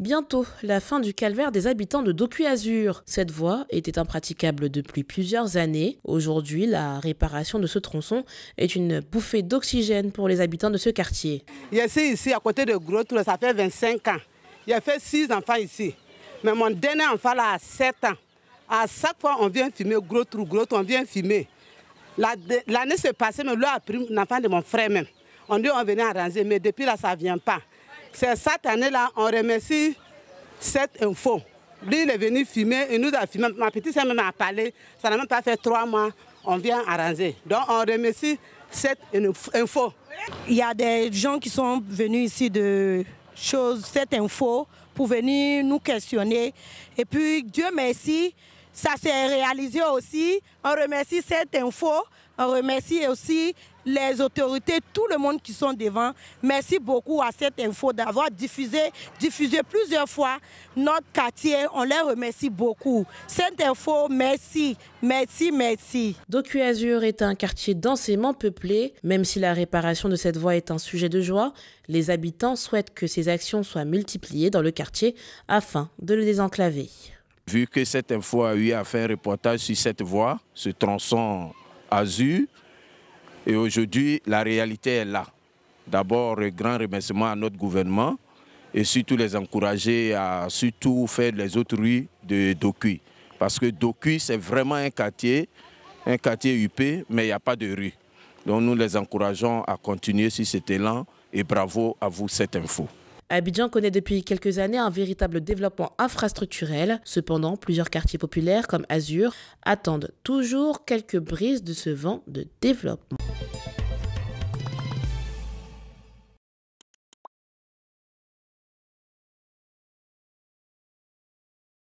Bientôt, la fin du calvaire des habitants de Docu Azur. Cette voie était impraticable depuis plusieurs années. Aujourd'hui, la réparation de ce tronçon est une bouffée d'oxygène pour les habitants de ce quartier. il' ici à côté de Gros ça fait 25 ans. Il a fait 6 enfants ici. Mais mon dernier enfant là a 7 ans. À chaque fois, on vient filmer Gros trou Gros trou, on vient filmer. L'année s'est passée, mais lui a pris l'enfant de mon frère même. On dit on venait ranger, mais depuis là, ça ne vient pas. C'est cette année-là, on remercie cette info. Lui, il est venu filmer, il nous a filmé. Ma petite sœur m'a parlé. Ça n'a même pas fait trois mois. On vient arranger. Donc, on remercie cette info. Il y a des gens qui sont venus ici de choses, cette info, pour venir nous questionner. Et puis, Dieu merci, ça s'est réalisé aussi. On remercie cette info, on remercie aussi les autorités, tout le monde qui sont devant. Merci beaucoup à cette info d'avoir diffusé, diffusé plusieurs fois notre quartier. On les remercie beaucoup. Cette info, merci, merci, merci. Docu Azur est un quartier densément peuplé. Même si la réparation de cette voie est un sujet de joie, les habitants souhaitent que ces actions soient multipliées dans le quartier afin de le désenclaver. Vu que cette info a eu à faire un reportage sur cette voie, ce tronçon azu, et aujourd'hui, la réalité est là. D'abord, un grand remerciement à notre gouvernement et surtout les encourager à surtout faire les autres rues de Dokui. Parce que Dokui, c'est vraiment un quartier, un quartier UP, mais il n'y a pas de rue. Donc nous les encourageons à continuer sur cet élan et bravo à vous cette info. Abidjan connaît depuis quelques années un véritable développement infrastructurel. Cependant, plusieurs quartiers populaires comme Azur attendent toujours quelques brises de ce vent de développement.